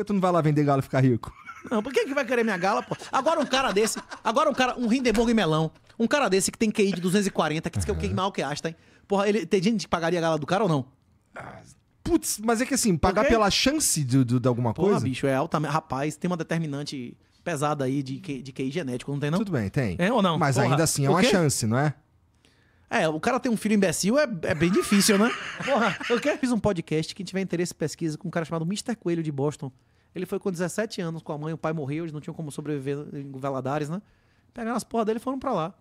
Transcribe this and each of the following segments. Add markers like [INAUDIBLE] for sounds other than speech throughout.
que tu não vai lá vender galo e ficar rico? Não, por que, que vai querer minha gala, pô? Agora um cara desse, agora um cara, um Hindenburg e melão, um cara desse que tem QI de 240, que diz que é o que maior que hein Porra, ele, tem gente que pagaria a gala do cara ou não? Ah, putz, mas é que assim, pagar pela chance de, de, de alguma Porra, coisa. bicho, é altamente. Rapaz, tem uma determinante pesada aí de, de QI genético, não tem não? Tudo bem, tem. É ou não? Mas Porra, ainda assim é uma chance, não é? É, o cara tem um filho imbecil é, é bem difícil, né? [LAUGHS] Porra, eu quero- fiz um podcast que tiver interesse pesquisa com um cara chamado Mr. Coelho de Boston. Ele foi com 17 anos com a mãe, o pai morreu, eles não tinham como sobreviver em Valadares, né? Pegaram as porras dele e foram para lá.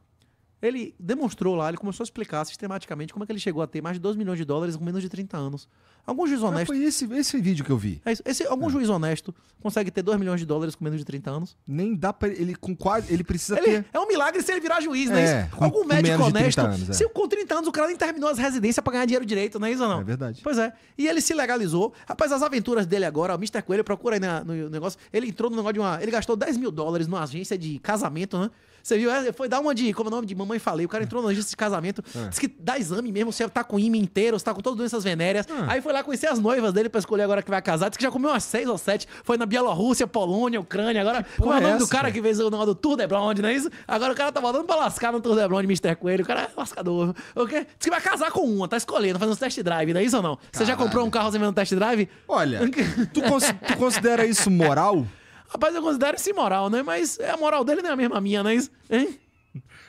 Ele demonstrou lá, ele começou a explicar sistematicamente como é que ele chegou a ter mais de 2 milhões de dólares com menos de 30 anos. Algum juiz ah, honesto. Ah, foi esse, esse vídeo que eu vi. É isso, esse, algum é. juiz honesto consegue ter 2 milhões de dólares com menos de 30 anos? Nem dá pra. Ele com quase. Ele precisa ele, ter. É um milagre se ele virar juiz, né? É, é com, algum médico honesto. Anos, é. se, com 30 anos o cara nem terminou as residências pra ganhar dinheiro direito, não é isso ou não? É verdade. Pois é. E ele se legalizou. Rapaz, as aventuras dele agora, o Mr. Coelho, procura aí na, no negócio. Ele entrou no negócio de uma. Ele gastou 10 mil dólares numa agência de casamento, né? Você viu? É, foi dar uma de, como é o nome de mamãe falei, o cara entrou no registro de casamento, é. Ah. disse que dá exame mesmo, se tá com ímã inteiro, se tá com todas as doenças venéreas. É. Aí foi lá conhecer as noivas dele pra escolher agora que vai casar, disse que já comeu umas seis ou sete, foi na Bielorrússia, Polônia, Ucrânia, agora, como é o nome é essa, do cara, cara que fez o nome do Tour de Blonde, não é isso? Agora o cara tá voltando pra lascar no Tour de Blonde, Mr. Coelho, o cara é lascador, ok? Diz que vai casar com uma, tá escolhendo, tá fazendo um test drive, não é isso ou não? Caralho. Você já comprou um carro sem um test drive? Olha, [LAUGHS] tu, cons tu considera isso moral? Rapaz, eu considero isso imoral, né? Mas é a moral dele não é a mesma minha, né? Hein?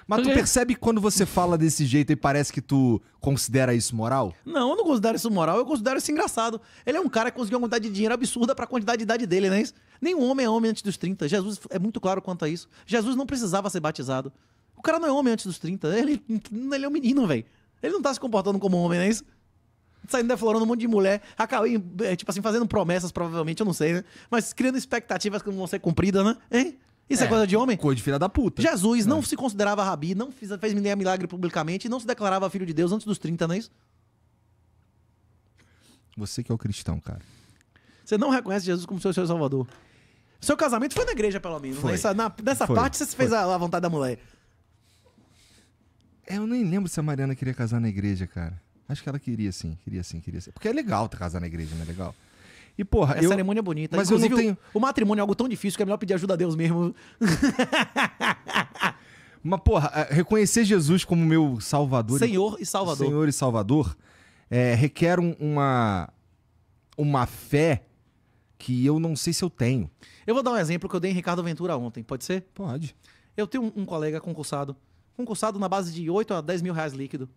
Mas tu percebe quando você fala desse jeito e parece que tu considera isso moral? Não, eu não considero isso moral, eu considero isso engraçado. Ele é um cara que conseguiu uma quantidade de dinheiro absurda para a quantidade de idade dele, né? Nenhum homem é homem antes dos 30. Jesus é muito claro quanto a isso. Jesus não precisava ser batizado. O cara não é homem antes dos 30. Ele, ele é um menino, velho. Ele não tá se comportando como homem, né? saindo deflorando um monte de mulher, acabei, eh, tipo assim, fazendo promessas, provavelmente, eu não sei, né? Mas criando expectativas que não vão ser cumpridas, né? Hein? Isso é, é, coisa de homem? Coisa de filha da puta. Jesus não, não é. se considerava rabi, não fez, fez nem milagre publicamente, não se declarava filho de Deus antes dos 30, não é isso? Você que é o cristão, cara. Você não reconhece Jesus como seu, seu salvador. Seu casamento foi na igreja, pelo menos. Né? Foi. Nessa, na, nessa foi. parte, você se fez a, a vontade da mulher. É, eu nem lembro se a Mariana queria casar na igreja, cara. Acho que ela queria sim, queria sim, queria sim. Porque é legal ter casar na igreja, não é legal? E, porra, a eu... cerimônia é bonita. Mas Inclusive, eu não tenho... o matrimônio é algo tão difícil que é melhor pedir ajuda a Deus mesmo. [LAUGHS] Mas, porra, é, reconhecer Jesus como meu salvador... Senhor e, salvador. Senhor e salvador é, requer uma, uma fé que eu não sei se eu tenho. Eu vou dar um exemplo que eu dei em Ricardo Ventura ontem, pode ser? Pode. Eu tenho um, um colega concursado, concursado na base de 8 a 10 mil reais líquido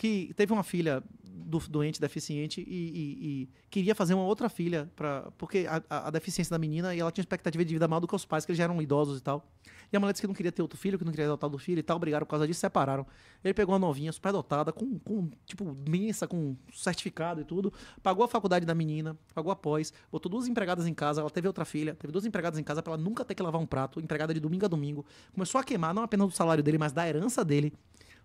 que teve uma filha do, doente, deficiente, e, e, e, queria fazer uma outra filha, pra, porque a, a, deficiência da menina, e ela tinha expectativa de vida maior do que os pais, que eles já eram idosos e tal. E a mulher disse que não queria ter outro filho, que não queria adotar do filho e tal, brigaram por causa disso, separaram. Ele pegou uma novinha, super adotada, com, com tipo, mensa, com certificado e tudo, pagou a faculdade da menina, pagou a pós, botou duas empregadas em casa, ela teve outra filha, teve duas empregadas em casa para ela nunca ter que lavar um prato, empregada de domingo a domingo, começou a queimar não apenas do salário dele, mas da herança dele,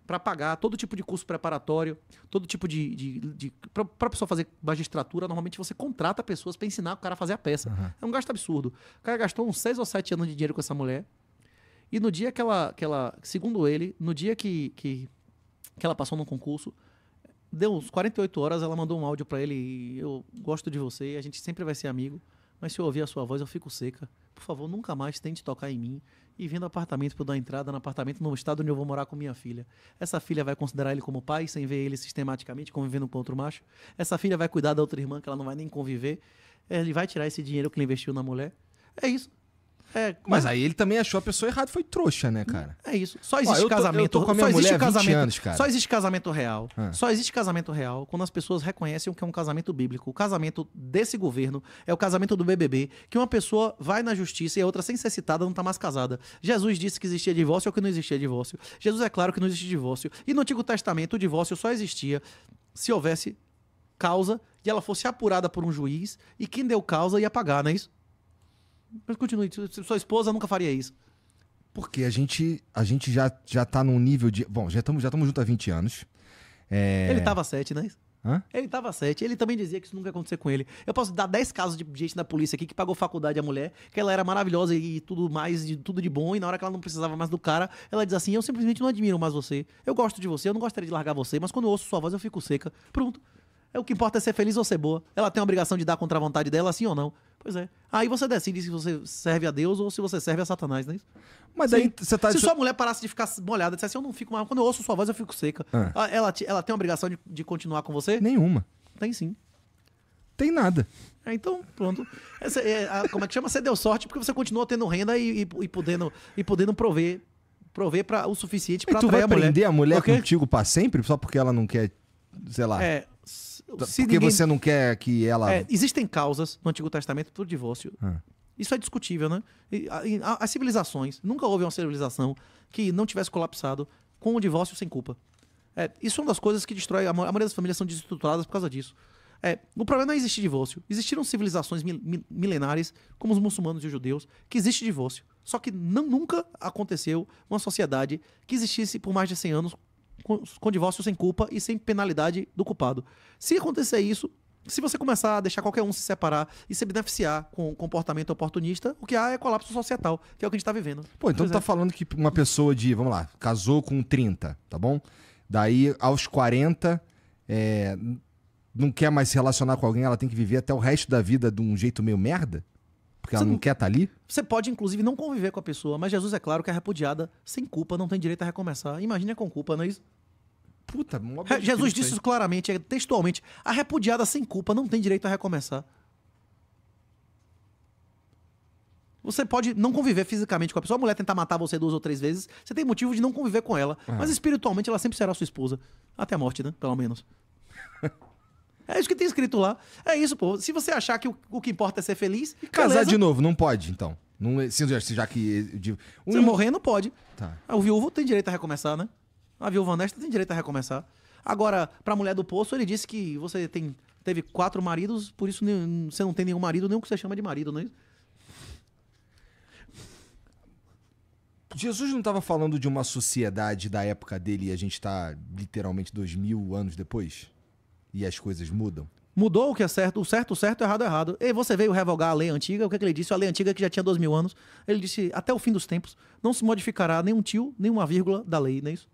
para pagar todo tipo de curso preparatório, todo tipo de. de, de para pessoa fazer magistratura, normalmente você contrata pessoas para ensinar o cara a fazer a peça. Uhum. É um gasto absurdo. O cara gastou uns 6 ou 7 anos de dinheiro com essa mulher. E no dia que ela. Que ela segundo ele, no dia que, que, que ela passou no concurso, deu uns 48 horas, ela mandou um áudio para ele. Eu gosto de você, a gente sempre vai ser amigo. Mas se eu ouvir a sua voz, eu fico seca. Por favor, nunca mais tente tocar em mim e vendo apartamento para dar entrada no apartamento no estado onde eu vou morar com minha filha. Essa filha vai considerar ele como pai, sem ver ele sistematicamente convivendo com outro macho. Essa filha vai cuidar da outra irmã, que ela não vai nem conviver. Ele vai tirar esse dinheiro que ele investiu na mulher. É isso. É, mas... mas... aí ele também achou a pessoa errada, foi trouxa, né, cara? É isso. Só existe Ó, casamento. Tô, tô só existe casamento, anos, Só existe casamento real. Ah. Só existe casamento real quando as pessoas reconhecem o que é um casamento bíblico. O casamento desse governo é o casamento do BBB, que uma pessoa vai na justiça e a outra, sem ser citada, não tá mais casada. Jesus disse que existia divórcio ou que não existia divórcio. Jesus é claro que não existe divórcio. E no Antigo Testamento, o divórcio só existia se houvesse causa e ela fosse apurada por um juiz e quem deu causa ia pagar, não é isso? Mas continue, sua esposa nunca faria isso. Porque a gente, a gente já, já tá num nível de. Bom, já estamos já juntos há 20 anos. É... Ele tava sete, né? Hã? Ele tava sete. Ele também dizia que isso nunca ia acontecer com ele. Eu posso dar 10 casos de gente da polícia aqui que pagou faculdade à mulher, que ela era maravilhosa e tudo mais, de tudo de bom, e na hora que ela não precisava mais do cara, ela diz assim: Eu simplesmente não admiro mais você. Eu gosto de você, eu não gostaria de largar você, mas quando eu ouço sua voz eu fico seca. Pronto. É o que importa é ser feliz ou ser boa. Ela tem a obrigação de dar contra a vontade dela, sim ou não. Pois é. Aí você decide se você serve a Deus ou se você serve a Satanás, não é isso? Mas aí você tá. Se sua mulher parasse de ficar molhada, dissesse assim, eu não fico mais. Quando eu ouço sua voz, eu fico seca. Ah. Ela, ela tem a obrigação de, de continuar com você? Nenhuma. Tem sim. Tem nada. É, então, pronto. Essa, é, é, a, como é que chama? Você deu sorte porque você continua tendo renda e, e, e podendo, e podendo prover, prover pra, o suficiente para atrair a tu vai prender a mulher porque... contigo para sempre só porque ela não quer, sei lá. É, se Porque ninguém... você não quer que ela. É, existem causas no Antigo Testamento para o divórcio. Ah. Isso é discutível, né? As civilizações, nunca houve uma civilização que não tivesse colapsado com o divórcio sem culpa. É, isso é uma das coisas que destrói. A maioria das famílias são desestruturadas por causa disso. É, o problema não é existir divórcio. Existiram civilizações milenares, como os muçulmanos e os judeus, que existe divórcio. Só que não, nunca aconteceu uma sociedade que existisse por mais de 100 anos com, divórcio sem culpa e sem penalidade do culpado. Se acontecer isso, se você começar a deixar qualquer um se separar e se beneficiar com o comportamento oportunista, o que há é colapso societal, que é o que a gente está vivendo. Pô, então tu tá é. falando que uma pessoa de, vamos lá, casou com 30, tá bom? Daí aos 40, é, não quer mais se relacionar com alguém, ela tem que viver até o resto da vida de um jeito meio merda? Porque ela não, não quer estar tá ali? Você pode, inclusive, não conviver com a pessoa, mas Jesus é claro que é repudiada, sem culpa, não tem direito a recomeçar. Imagina com culpa, não é isso? Puta, Jesus disse isso claramente, é, textualmente. A repudiada sem culpa não tem direito a recomeçar. Você pode não conviver fisicamente com a pessoa. A mulher tentar matar você duas ou três vezes, você tem motivo de não conviver com ela. Ah. Mas espiritualmente ela sempre será sua esposa. Até a morte, né? Pelo menos. [LAUGHS] é isso que tem escrito lá. É isso, pô. Se você achar que o, o que importa é ser feliz. E casar beleza. de novo, não pode, então. Não, se, já que. De, um... Se morrer, não pode. Tá. O viúvo tem direito a recomeçar, né? A viúva honesta tem direito a recomeçar. Agora, para a mulher do poço, ele disse que você tem, teve quatro maridos, por isso nem, você não tem nenhum marido, nem o que você chama de marido, não é isso? Jesus não estava falando de uma sociedade da época dele e a gente está literalmente dois mil anos depois? E as coisas mudam? Mudou o que é certo, o certo, o certo, o errado, o errado. E você veio revogar a lei antiga, o que, é que ele disse? A lei antiga que já tinha dois mil anos. Ele disse, até o fim dos tempos, não se modificará nenhum tio, nenhuma vírgula da lei, não é isso?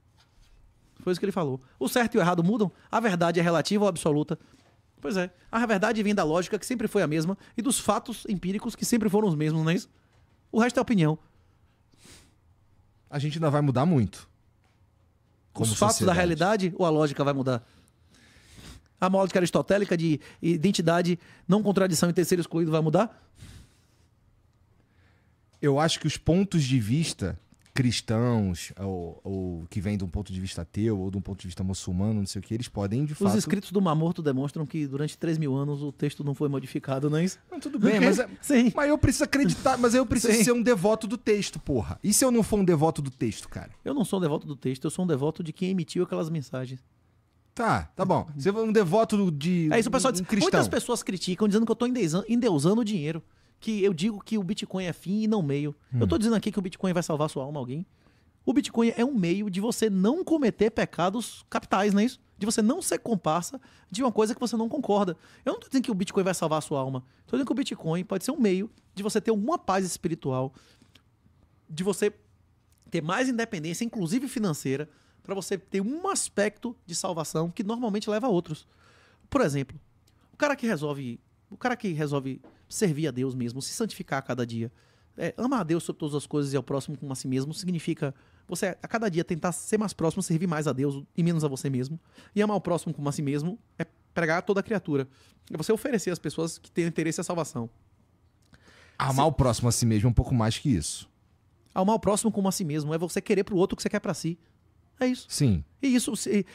Foi isso que ele falou. O certo e o errado mudam, a verdade é relativa ou absoluta. Pois é. A verdade vem da lógica, que sempre foi a mesma, e dos fatos empíricos, que sempre foram os mesmos, não é isso? O resto é opinião. A gente ainda vai mudar muito. os sociedade. fatos da realidade ou a lógica vai mudar? A módica aristotélica de identidade, não contradição e terceiro excluído vai mudar? Eu acho que os pontos de vista cristãos, ou, ou, que vêm de um ponto de vista ateu, ou de um ponto de vista muçulmano, não sei o que, eles podem de Os fato... escritos do Mamorto demonstram que durante 3 mil anos o texto não foi modificado, não é isso? Não, tudo bem, mas, é- Sim. mas eu preciso acreditar, mas eu preciso Sim. ser um devoto do texto, porra. E se eu não for um devoto do texto, cara? Eu não sou um devoto do texto, eu sou um devoto de quem emitiu aquelas mensagens. Tá, tá bom. Você é um devoto de. É isso, o pessoal um diz. Cristão. Muitas pessoas criticam dizendo que eu tô endeusando o dinheiro que eu digo que o Bitcoin é fim e não meio. Hum. Eu estou dizendo aqui que o Bitcoin vai salvar sua alma alguém. O Bitcoin é um meio de você não cometer pecados capitais, não é isso? De você não ser comparsa de uma coisa que você não concorda. Eu não estou dizendo que o Bitcoin vai salvar sua alma. Estou dizendo que o Bitcoin pode ser um meio de você ter alguma paz espiritual, de você ter mais independência, inclusive financeira, para você ter um aspecto de salvação que normalmente leva a outros. Por exemplo, o cara que resolve, o cara que resolve servir a Deus mesmo, se santificar a cada dia. É, amar a Deus sobre todas as coisas e ao próximo como a si mesmo significa você a cada dia tentar ser mais próximo, servir mais a Deus e menos a você mesmo. E amar o próximo como a si mesmo é pregar toda criatura. É você oferecer às pessoas que têm interesse à salvação. Amar se... o próximo a si mesmo é um pouco mais que isso. Amar o próximo como a si mesmo é você querer pro outro o que você quer para si. É isso. Sim. E isso,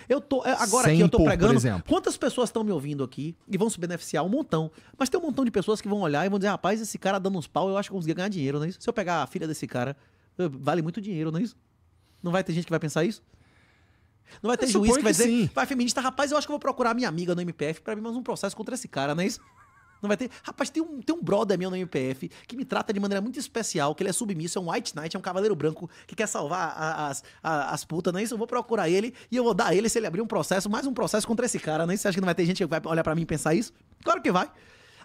eu tô. É, agora aqui eu tô pregando. Quantas pessoas estão me ouvindo aqui e vão se beneficiar? Um montão. Mas tem um montão de pessoas que vão olhar e vão dizer: rapaz, esse cara dando uns pau, eu acho que eu consegui ganhar dinheiro, não é isso? Se eu pegar a filha desse cara, eh, vale muito dinheiro, não é isso? Não vai ter gente que vai pensar isso? Não vai ter eu juiz que vai que dizer. Sim. Vai feminista, rapaz, eu acho que eu vou procurar minha amiga no MPF para mim mais um processo contra esse cara, não é isso? Não vai ter. Rapaz, tem um, tem um brother meu no MPF que me trata de maneira muito especial, que ele é submisso, é um White Knight, é um cavaleiro branco que quer salvar as, as, as putas, não é isso? Eu vou procurar ele e eu vou dar a ele se ele abrir um processo, mais um processo contra esse cara, não é isso? Você acha que não vai ter gente que vai olhar para mim e pensar isso? Claro que vai.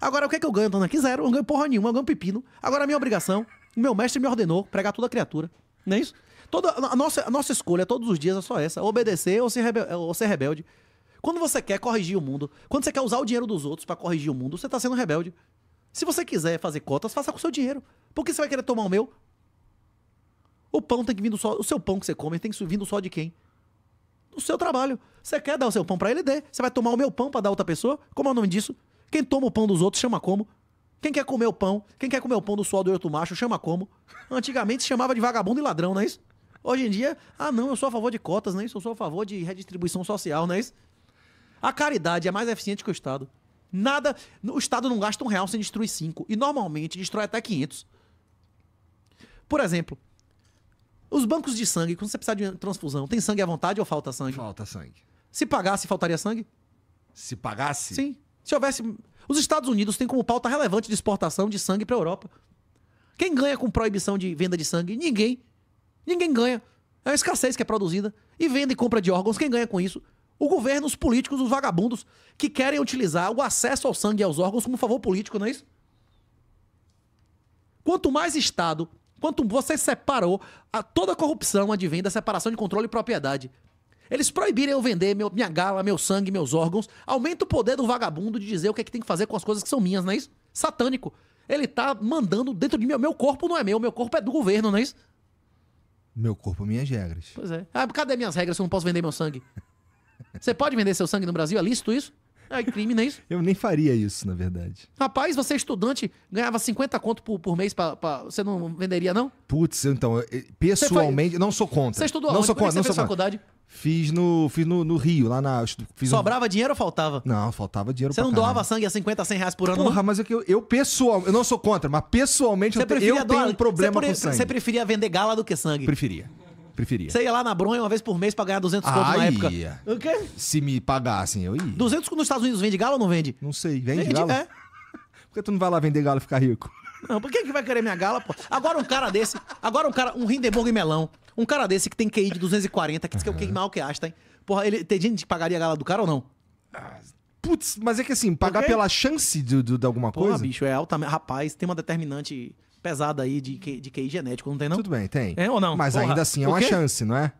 Agora, o que é que eu ganho, Dona? Que zero. Eu não ganho porra nenhuma, eu ganho pepino. Agora, a minha obrigação, o meu mestre me ordenou pregar toda criatura, não é isso? Toda, a, nossa, a nossa escolha todos os dias é só essa: obedecer ou ser, rebel, ou ser rebelde. Quando você quer corrigir o mundo, quando você quer usar o dinheiro dos outros para corrigir o mundo, você tá sendo rebelde. Se você quiser fazer cotas, faça com o seu dinheiro. Por que você vai querer tomar o meu? O pão tem que vir do sol. O seu pão que você come tem que vir do sol de quem? Do seu trabalho. Você quer dar o seu pão para ele, dê. Você vai tomar o meu pão para dar outra pessoa? Como é o nome disso? Quem toma o pão dos outros chama como? Quem quer comer o pão? Quem quer comer o pão do suor do outro macho chama como? Antigamente se chamava de vagabundo e ladrão, não é isso? Hoje em dia, ah não, eu sou a favor de cotas, não é isso? Eu sou a favor de redistribuição social, não é isso? A caridade é mais eficiente que o Estado. Nada. O Estado não gasta um real sem destruir cinco. E normalmente destrói até 500. Por exemplo, os bancos de sangue, quando você precisa de transfusão, tem sangue à vontade ou falta sangue? Falta sangue. Se pagasse, faltaria sangue? Se pagasse? Sim. Se houvesse. Os Estados Unidos têm como pauta relevante de exportação de sangue para a Europa. Quem ganha com proibição de venda de sangue? Ninguém. Ninguém ganha. É a escassez que é produzida. E venda e compra de órgãos, quem ganha com isso? O governo, os políticos, os vagabundos que querem utilizar o acesso ao sangue e aos órgãos como favor político, não é isso? Quanto mais Estado, quanto você separou, a, toda a corrupção advém da separação de controle e propriedade. Eles proibirem eu vender meu, minha gala, meu sangue, meus órgãos, aumenta o poder do vagabundo de dizer o que é que tem que fazer com as coisas que são minhas, não é isso? Satânico. Ele tá mandando dentro de mim. Meu corpo não é meu, meu corpo é do governo, não é isso? Meu corpo, minhas regras. Pois é. Ah, cadê minhas regras se eu não posso vender meu sangue? [LAUGHS] Você pode vender seu sangue no Brasil? É lícito isso? É crime, não é isso? Eu nem faria isso, na verdade. Rapaz, você é estudante, ganhava 50 conto por, por mês, pra, pra, você não venderia, não? Putz, então, pessoalmente, foi... não sou contra. Você estudou não Sou contra, não sou faculdade? Fiz no, fiz no, no, Rio, lá na. Fiz Sobrava dinheiro ou faltava? Não, faltava dinheiro Você não caralho. doava sangue a 50, 100 reais por ano? Porra, não? mas é que eu, eu pessoal, eu não sou contra, mas pessoalmente você eu, eu doar, tenho um problema você com sangue. Você preferia vender gala do que sangue? Preferia. Preferia. Você ia lá na Bronha uma vez por mês pra ganhar 200 ah, conto na época. Ia. O quê? Se me pagassem, eu ia. 200 nos Estados Unidos vende galo ou não vende? Não sei. Vende, vende galo? É. [LAUGHS] Por que tu não vai lá vender galo e ficar rico? Não, por que, que vai querer minha gala, pô? Agora um cara desse, agora um cara, um Hindenburg e melão, um cara desse que tem QI de 240, que diz que é o que mal que acha hein? Porra, ele, tem dinheiro que pagaria a gala do cara ou não? Ah, Putz, mas é que assim, pagar pela chance de, de, de alguma Porra, coisa. bicho, é altamente. Rapaz, tem uma determinante pesada aí de, de QI genético, não tem não? Tudo bem, tem. É ou não? Mas Porra, ainda assim é uma chance, não é?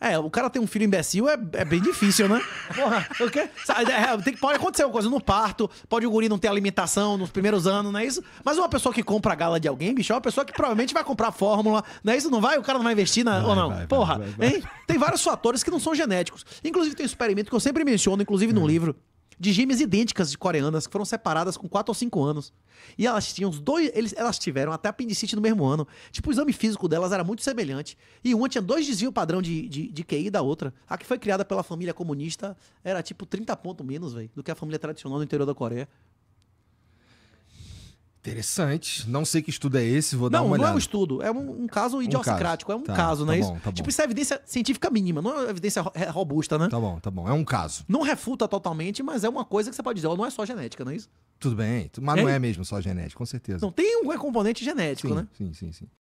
É, o cara tem um filho imbecil é, é bem difícil, né? Porra, o quê? É, é, tem, pode acontecer uma coisa no parto, pode o guri não ter alimentação nos primeiros anos, não é isso? Mas uma pessoa que compra a gala de alguém, bicho, é uma pessoa que provavelmente vai comprar a fórmula, não é isso? Não vai? O cara não vai investir na, vai, ou não? Vai, Porra, vai, Tem vários fatores que não são genéticos. Inclusive tem um experimento que eu sempre menciono, inclusive hum. no livro, de gêmeas idênticas de coreanas que foram separadas com 4 ou 5 anos. E elas tinham os dois. Eles, elas tiveram até apendicite no mesmo ano. Tipo, o exame físico delas era muito semelhante. E uma tinha dois desvios padrão de, de, de QI da outra. A que foi criada pela família comunista era tipo 30 pontos menos, velho, do que a família tradicional no interior da Coreia. Interessante. Não sei que estudo é esse, vou não, dar uma não olhada. Não, não é um estudo. É um, um caso idiosincrático. Um é um tá, caso, não tá é bom, isso? Tá tipo, isso é evidência científica mínima, não é evidência é, robusta, né? Tá bom, tá bom. É um caso. Não refuta totalmente, mas é uma coisa que você pode dizer. Não é só genética, não é isso? Tudo bem. Mas é? não é mesmo só genética, com certeza. Não, tem um componente genético, sim, né? Sim, sim, sim.